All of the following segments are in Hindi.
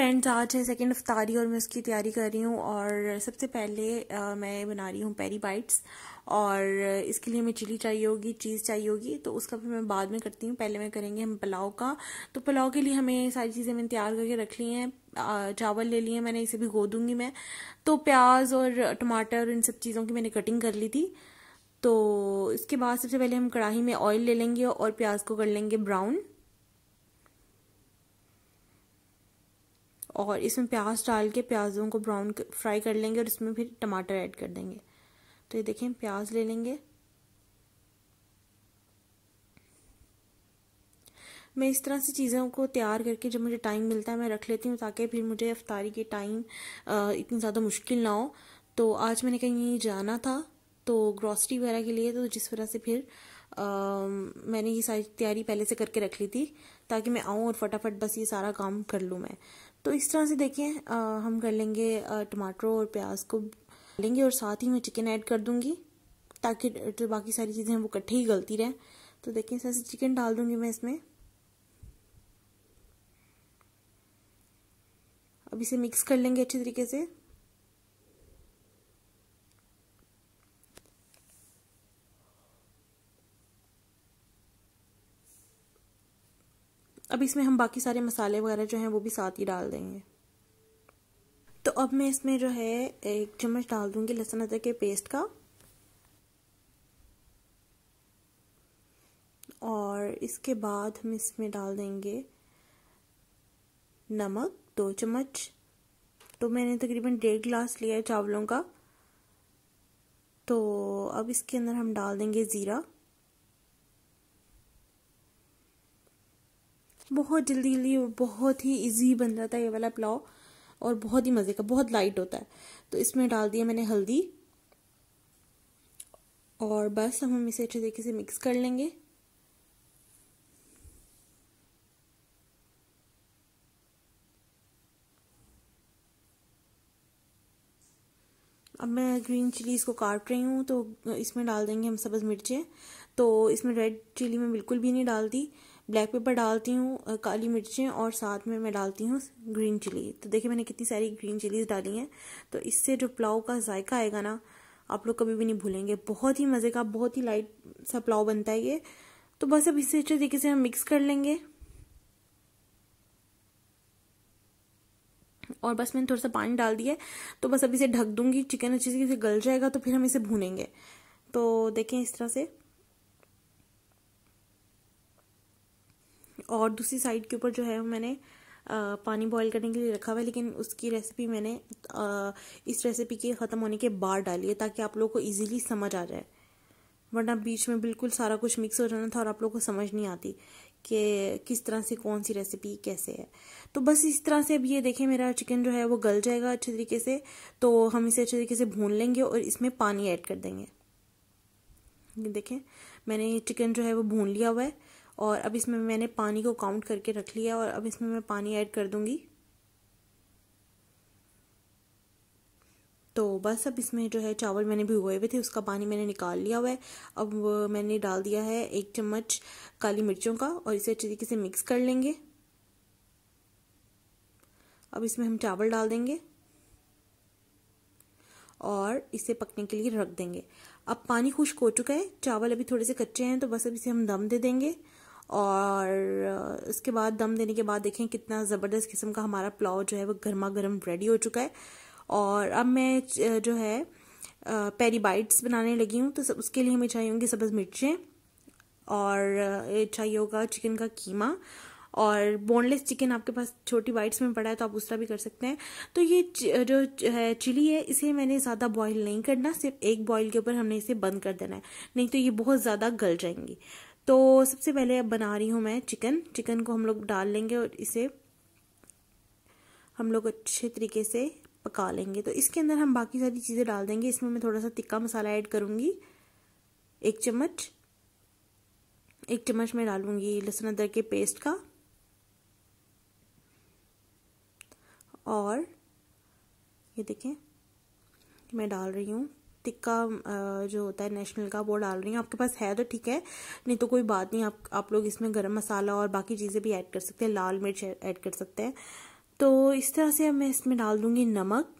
फ्रेंड्स आज है सेकेंड अफ्तारी और मैं उसकी तैयारी कर रही हूँ और सबसे पहले आ, मैं बना रही हूँ पेरी बाइट्स और इसके लिए हमें चिली चाहिए होगी चीज़ चाहिए होगी तो उसका भी मैं बाद में करती हूँ पहले मैं करेंगे हम पुलाव का तो पुलाव के लिए हमें सारी चीज़ें मैंने तैयार करके रख ली हैं चावल ले लिए मैंने इसे भिगो दूंगी मैं तो प्याज और टमाटर इन सब चीज़ों की मैंने कटिंग कर ली थी तो इसके बाद सबसे पहले हम कढ़ाई में ऑयल ले लेंगे और प्याज को कर लेंगे ब्राउन और इसमें प्याज डाल के प्याजों को ब्राउन फ्राई कर लेंगे और इसमें फिर टमाटर ऐड कर देंगे तो ये देखें प्याज ले लेंगे मैं इस तरह से चीज़ों को तैयार करके जब मुझे टाइम मिलता है मैं रख लेती हूँ ताकि फिर मुझे अफ्तारी के टाइम इतनी ज़्यादा मुश्किल ना हो तो आज मैंने कहीं जाना था तो ग्रॉसरी वगैरह के लिए तो जिस वजह से फिर आ, मैंने ये सारी तैयारी पहले से करके रख ली थी ताकि मैं आऊँ और फटाफट बस ये सारा काम कर लूँ मैं तो इस तरह से देखें आ, हम कर लेंगे टमाटरों और प्याज को लेंगे और साथ ही मैं चिकन ऐड कर दूंगी ताकि तो बाकी सारी चीज़ें वो इकट्ठे ही गलती रहें तो देखें इस से चिकन डाल दूंगी मैं इसमें अब इसे मिक्स कर लेंगे अच्छे तरीके से अब इसमें हम बाकी सारे मसाले वगैरह जो हैं वो भी साथ ही डाल देंगे तो अब मैं इसमें जो है एक चम्मच डाल दूंगी लहसुन अदरक के पेस्ट का और इसके बाद हम इसमें डाल देंगे नमक दो चम्मच तो मैंने तकरीबन डेढ़ गिलास लिया है चावलों का तो अब इसके अंदर हम डाल देंगे ज़ीरा बहुत जल्दी जल्दी और बहुत ही इजी बन जाता है ये वाला पुलाव और बहुत ही मज़े का बहुत लाइट होता है तो इसमें डाल दिया मैंने हल्दी और बस हम इसे अच्छे तरीके से मिक्स कर लेंगे अब मैं ग्रीन चिलीज़ को काट रही हूँ तो इसमें डाल देंगे हम सब्ज़ मिर्चें तो इसमें रेड चिली मैं बिल्कुल भी नहीं डालती ब्लैक पेपर डालती हूँ काली मिर्चें और साथ में मैं डालती हूँ ग्रीन चिली तो देखिए मैंने कितनी सारी ग्रीन चिलीज डाली हैं तो इससे जो पुलाव का जायका आएगा ना आप लोग कभी भी नहीं भूलेंगे बहुत ही मज़े का बहुत ही लाइट सा पुलाव बनता है ये तो बस अब इसे अच्छे तरीके से हम मिक्स कर लेंगे और बस मैंने थोड़ा सा पानी डाल दिया तो बस अब इसे ढक दूंगी चिकन अच्छे से गल जाएगा तो फिर हम इसे भूनेंगे तो देखें इस तरह से और दूसरी साइड के ऊपर जो है मैंने आ, पानी बॉईल करने के लिए रखा हुआ है लेकिन उसकी रेसिपी मैंने आ, इस रेसिपी के ख़त्म होने के बाद डाली है ताकि आप लोगों को इजीली समझ आ जाए वरना बीच में बिल्कुल सारा कुछ मिक्स हो जाना था और आप लोग को समझ नहीं आती कि किस तरह से कौन सी रेसिपी कैसे है तो बस इस तरह से अब ये देखें मेरा चिकन जो है वो गल जाएगा अच्छे तरीके से तो हम इसे अच्छे तरीके से भून लेंगे और इसमें पानी ऐड कर देंगे देखें मैंने ये चिकन जो है वो भून लिया हुआ है और अब इसमें मैंने पानी को काउंट करके रख लिया और अब इसमें मैं पानी ऐड कर दूंगी तो बस अब इसमें जो है चावल मैंने भिगोए हुए थे उसका पानी मैंने निकाल लिया हुआ है अब मैंने डाल दिया है एक चम्मच काली मिर्चों का और इसे अच्छे तरीके से मिक्स कर लेंगे अब इसमें हम चावल डाल देंगे और इसे पकने के लिए रख देंगे अब पानी खुश्क हो चुका है चावल अभी थोड़े से कच्चे हैं तो बस अब इसे हम दम दे देंगे और उसके बाद दम देने के बाद देखें कितना ज़बरदस्त किस्म का हमारा पुलाव जो है वो गर्मा गर्म रेडी हो चुका है और अब मैं जो है पेरी बाइट्स बनाने लगी हूँ तो उसके लिए हमें चाहिए होंगी सब्ज़ मिर्चें और चाहिए होगा चिकन का कीमा और बोनलेस चिकन आपके पास छोटी बाइट्स में पड़ा है तो आप उसका भी कर सकते हैं तो ये जो है चिली है इसे मैंने ज़्यादा बॉईल नहीं करना सिर्फ एक बॉईल के ऊपर हमने इसे बंद कर देना है नहीं तो ये बहुत ज़्यादा गल जाएंगी तो सबसे पहले अब बना रही हूँ मैं चिकन चिकन को हम लोग डाल लेंगे और इसे हम लोग अच्छे तरीके से पका लेंगे तो इसके अंदर हम बाकी सारी चीज़ें डाल देंगे इसमें मैं थोड़ा सा तिक्का मसाला ऐड करूँगी एक चम्मच एक चम्मच मैं डालूँगी लहसुन अदरक के पेस्ट का और ये देखें मैं डाल रही हूँ टिक्का जो होता है नेशनल का वो डाल रही हूँ आपके पास है तो ठीक है नहीं तो कोई बात नहीं आप आप लोग इसमें गरम मसाला और बाकी चीज़ें भी ऐड कर सकते हैं लाल मिर्च ऐड कर सकते हैं तो इस तरह से मैं इसमें डाल दूँगी नमक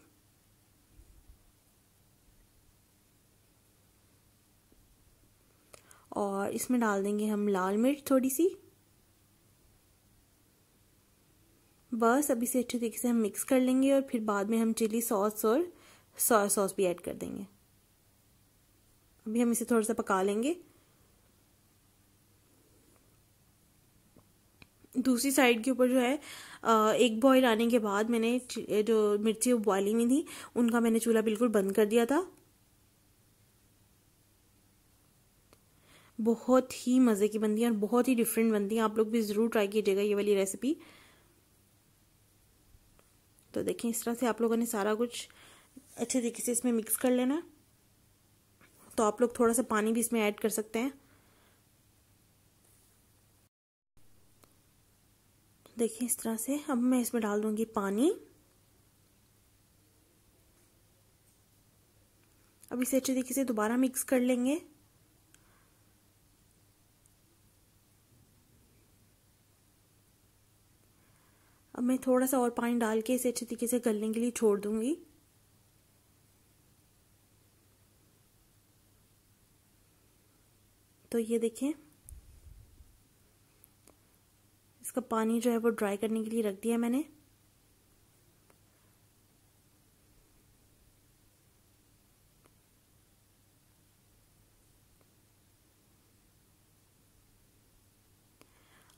और इसमें डाल देंगे हम लाल मिर्च थोड़ी सी बस अभी से अच्छे तरीके से हम मिक्स कर लेंगे और फिर बाद में हम चिली सॉस और सोया सॉस भी ऐड कर देंगे अभी हम इसे थोड़ा सा पका लेंगे दूसरी साइड के ऊपर जो है एक बॉयल आने के बाद मैंने जो मिर्ची उबाली हुई थी उनका मैंने चूल्हा बिल्कुल बंद कर दिया था बहुत ही मज़े की बनती है और बहुत ही डिफरेंट बनती है आप लोग भी ज़रूर ट्राई कीजिएगा ये वाली रेसिपी तो देखिए इस तरह से आप लोगों ने सारा कुछ अच्छे तरीके से इसमें मिक्स कर लेना तो आप लोग थोड़ा सा पानी भी इसमें ऐड कर सकते हैं देखिए इस तरह से अब मैं इसमें डाल दूंगी पानी अब इसे अच्छे तरीके से दोबारा मिक्स कर लेंगे अब मैं थोड़ा सा और पानी डाल के इसे अच्छे तरीके से गलने के लिए छोड़ दूंगी तो ये देखिए इसका पानी जो है वो ड्राई करने के लिए रख दिया मैंने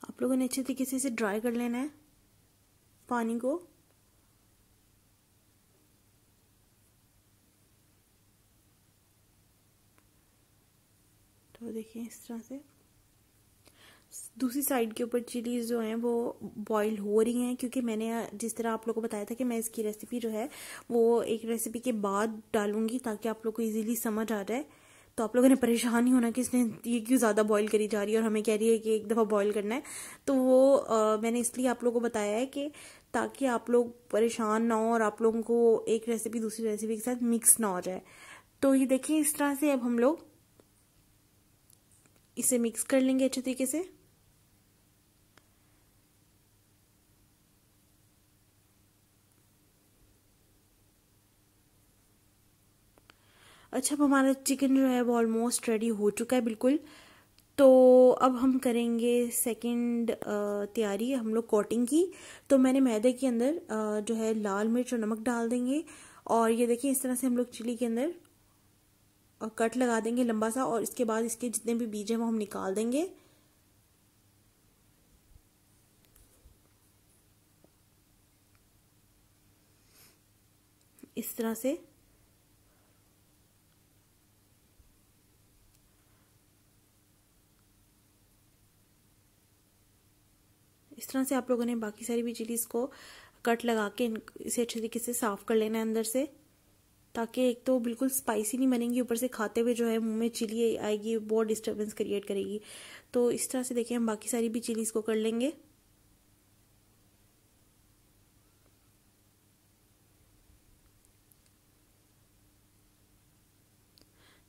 आप लोगों ने अच्छे तरीके से इसे ड्राई कर लेना है पानी को देखिए इस तरह से दूसरी साइड के ऊपर चिलीज़ जो हैं वो बॉईल हो रही हैं क्योंकि मैंने जिस तरह आप लोग को बताया था कि मैं इसकी रेसिपी जो है वो एक रेसिपी के बाद डालूंगी ताकि आप लोग को इजीली समझ आ जाए तो आप लोगों ने परेशान ही होना कि इसने ये क्यों ज़्यादा बॉईल करी जा रही है और हमें कह रही है कि एक दफ़ा बॉयल करना है तो वो आ, मैंने इसलिए आप लोग को बताया है कि ताकि आप लोग परेशान ना हो और आप लोगों को एक रेसिपी दूसरी रेसिपी के साथ मिक्स ना हो जाए तो ये देखिए इस तरह से अब हम लोग इसे मिक्स कर लेंगे अच्छे तरीके से अच्छा अब हमारा चिकन जो है वो ऑलमोस्ट रेडी हो चुका है बिल्कुल तो अब हम करेंगे सेकंड तैयारी हम लोग कोटिंग की तो मैंने मैदे के अंदर जो है लाल मिर्च और नमक डाल देंगे और ये देखिए इस तरह से हम लोग चिली के अंदर कट लगा देंगे लंबा सा और इसके बाद इसके जितने भी बीज हैं वो हम निकाल देंगे इस तरह से इस तरह से आप लोगों ने बाकी सारी भी चिलीज़ को कट लगा के इसे अच्छे तरीके से साफ़ कर लेना है अंदर से ताकि एक तो बिल्कुल स्पाइसी नहीं बनेंगी ऊपर से खाते हुए जो है मुंह में चिली आएगी बहुत डिस्टर्बेंस क्रिएट करेगी तो इस तरह से देखिए हम बाकी सारी भी चिलीज़ को कर लेंगे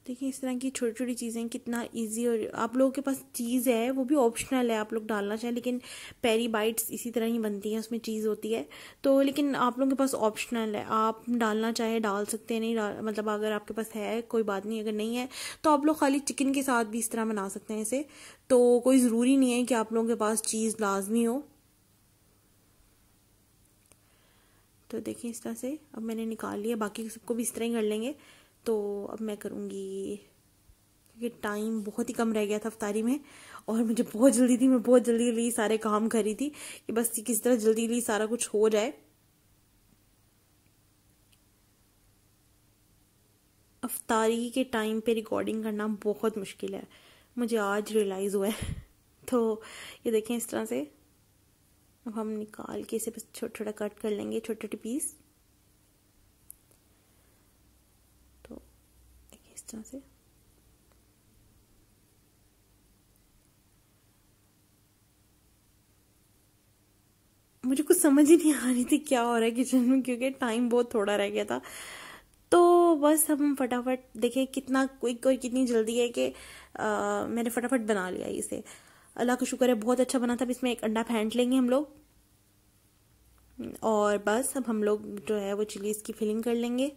देखिए इस तरह की छोटी छोटी चीज़ें कितना इजी और आप लोगों के पास चीज़ है वो भी ऑप्शनल है आप लोग डालना चाहें लेकिन पेरी बाइट्स इसी तरह ही बनती हैं उसमें चीज़ होती है तो लेकिन आप लोगों के पास ऑप्शनल है आप डालना चाहें डाल सकते हैं नहीं मतलब अगर आपके पास है कोई बात नहीं अगर नहीं है तो आप लोग खाली चिकन के साथ भी इस तरह बना सकते हैं इसे तो कोई ज़रूरी नहीं है कि आप लोगों के पास चीज़ लाजमी हो तो देखिए इस तरह से अब मैंने निकाल लिया बाकी सबको भी इस तरह ही कर लेंगे तो अब मैं करूँगी क्योंकि टाइम बहुत ही कम रह गया था अफ्तारी में और मुझे बहुत जल्दी थी मैं बहुत जल्दी जल्दी सारे काम करी थी कि बस किस तरह जल्दी जल्दी सारा कुछ हो जाए अफ्तारी के टाइम पे रिकॉर्डिंग करना बहुत मुश्किल है मुझे आज रियलाइज़ हुआ है तो ये देखें इस तरह से अब हम निकाल के इसे बस छोटा छोटा कट कर लेंगे छोटे छोटे पीस तरह से मुझे कुछ समझ ही नहीं आ रही थी क्या हो रहा है किचन में क्योंकि टाइम बहुत थोड़ा रह गया था तो बस हम फटाफट देखें कितना क्विक और कितनी जल्दी है कि मैंने फटाफट बना लिया इसे अल्लाह का शुक्र है बहुत अच्छा बना था अब इसमें एक अंडा फेंट लेंगे हम लोग और बस अब हम लोग जो है वो चिलीज़ की फिलिंग कर लेंगे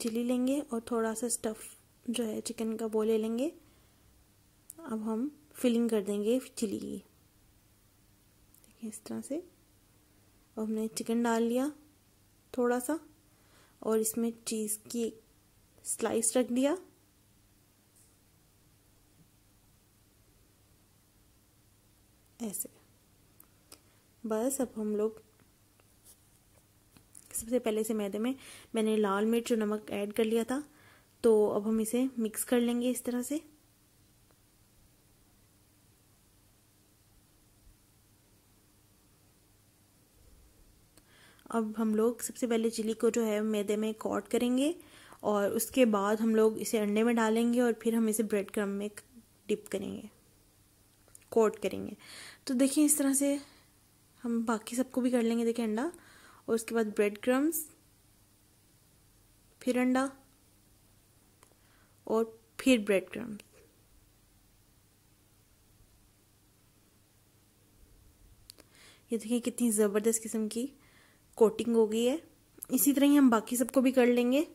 चिली लेंगे और थोड़ा सा स्टफ़ जो है चिकन का वो ले लेंगे अब हम फिलिंग कर देंगे चिली की देखिए इस तरह से अब हमने चिकन डाल लिया थोड़ा सा और इसमें चीज़ की स्लाइस रख दिया ऐसे बस अब हम लोग सबसे पहले से मैदे में मैंने लाल मिर्च और नमक ऐड कर लिया था तो अब हम इसे मिक्स कर लेंगे इस तरह से अब हम लोग सबसे पहले चिली को जो है मैदे में कॉट करेंगे और उसके बाद हम लोग इसे अंडे में डालेंगे और फिर हम इसे ब्रेड क्रम में डिप करेंगे कोट करेंगे तो देखिए इस तरह से हम बाकी सबको भी कर लेंगे देखिए अंडा और उसके बाद ब्रेड क्रम्स फिर अंडा और फिर ब्रेड क्रम्स ये देखिए कितनी ज़बरदस्त किस्म की कोटिंग हो गई है इसी तरह ही हम बाकी सबको भी कर लेंगे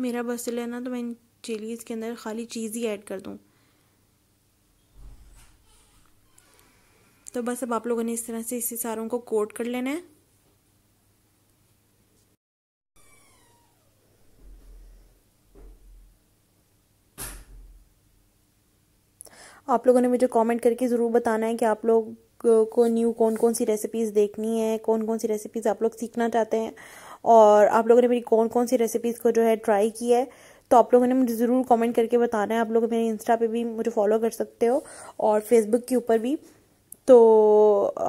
मेरा बसल है ना तो मैं इन चिलीज़ के अंदर खाली चीज़ ही ऐड कर दूँ तो बस अब आप लोगों ने इस तरह से इसे सारों को कोट कर लेना है आप लोगों ने मुझे कमेंट करके ज़रूर बताना है कि आप लोग को न्यू कौन कौन सी रेसिपीज़ देखनी है कौन कौन सी रेसिपीज़ आप लोग सीखना चाहते हैं और आप लोगों ने मेरी कौन कौन सी रेसिपीज़ को जो है ट्राई की है तो आप लोगों ने मुझे ज़रूर कमेंट करके बताना है आप लोग मेरे इंस्टा पे भी मुझे फॉलो कर सकते हो और फेसबुक के ऊपर भी तो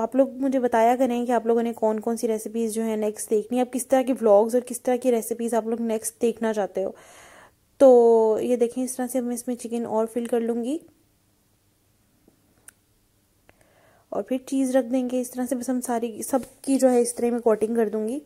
आप लोग मुझे बताया करें कि आप लोगों ने कौन कौन सी रेसिपीज़ जो है नेक्स्ट देखनी है आप किस तरह की व्लॉग्स और किस तरह की रेसिपीज़ आप लोग नेक्स्ट देखना चाहते हो तो ये देखें इस तरह से मैं इसमें चिकन और फिल कर लूँगी और फिर चीज़ रख देंगे इस तरह से बस हम सारी सब की जो है इस तरह मैं कोटिंग कर दूँगी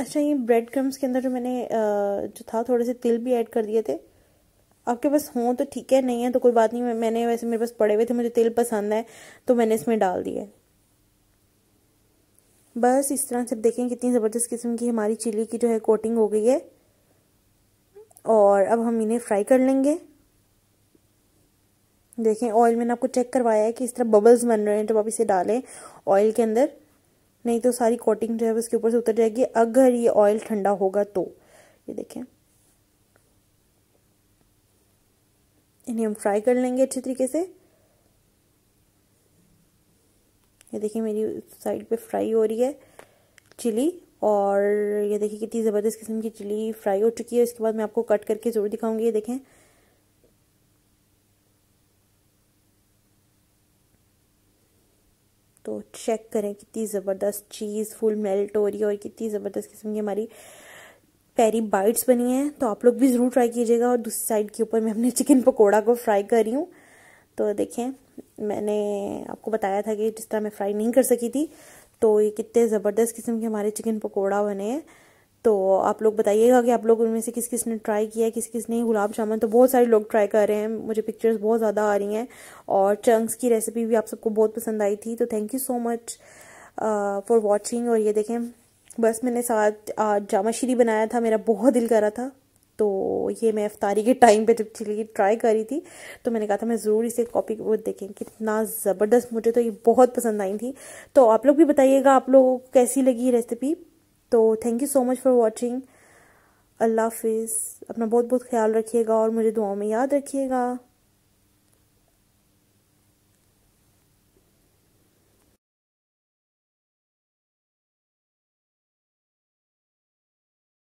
अच्छा ये ब्रेड क्रम्स के अंदर जो मैंने जो था थोड़े से तिल भी ऐड कर दिए थे आपके पास हों तो ठीक है नहीं है तो कोई बात नहीं मैंने वैसे मेरे पास पड़े हुए थे मुझे तिल पसंद है तो मैंने इसमें डाल दिए बस इस तरह से देखें कितनी ज़बरदस्त किस्म की हमारी चिली की जो है कोटिंग हो गई है और अब हम इन्हें फ्राई कर लेंगे देखें ऑयल मैंने आपको चेक करवाया है कि इस तरह बबल्स बन रहे हैं जब आप इसे डालें ऑयल के अंदर नहीं तो सारी कोटिंग जो है उसके ऊपर से उतर जाएगी अगर ये ऑयल ठंडा होगा तो ये देखें इन्हें हम फ्राई कर लेंगे अच्छे तरीके से ये देखिए मेरी साइड पे फ्राई हो रही है चिली और ये देखिए कितनी ज़बरदस्त किस्म की चिली फ्राई हो चुकी है इसके बाद मैं आपको कट करके ज़रूर दिखाऊंगी ये देखें चेक करें कितनी ज़बरदस्त चीज़ फुल मेल्ट हो रही है और कितनी ज़बरदस्त किस्म की हमारी पैरी बाइट्स बनी हैं तो आप लोग भी ज़रूर ट्राई कीजिएगा और दूसरी साइड के ऊपर मैं अपने चिकन पकौड़ा को फ्राई कर रही हूँ तो देखें मैंने आपको बताया था कि जिस तरह मैं फ्राई नहीं कर सकी थी तो ये कितने ज़बरदस्त किस्म के हमारे चिकन पकौड़ा बने हैं तो आप लोग बताइएगा कि आप लोग उनमें से किस किस ने ट्राई किया है किस किस ने गुलाब जामुन तो बहुत सारे लोग ट्राई कर रहे हैं मुझे पिक्चर्स बहुत ज़्यादा आ रही हैं और चंक्स की रेसिपी भी आप सबको बहुत पसंद आई थी तो thank you so much for watching और ये देखें बस मैंने साथ आज जामा बनाया था मेरा बहुत दिल करा था तो ये मैं अफ्तारी के टाइम पे जब चिली ट्राई करी थी तो मैंने कहा था मैं ज़रूर इसे कॉपी वो देखें कितना ज़बरदस्त मुझे तो ये बहुत पसंद आई थी तो आप लोग भी बताइएगा आप लोगों को कैसी लगी रेसिपी तो thank you so much for watching अल्लाह हाफिज़ अपना बहुत बहुत ख्याल रखिएगा और मुझे दुआओं में याद रखिएगा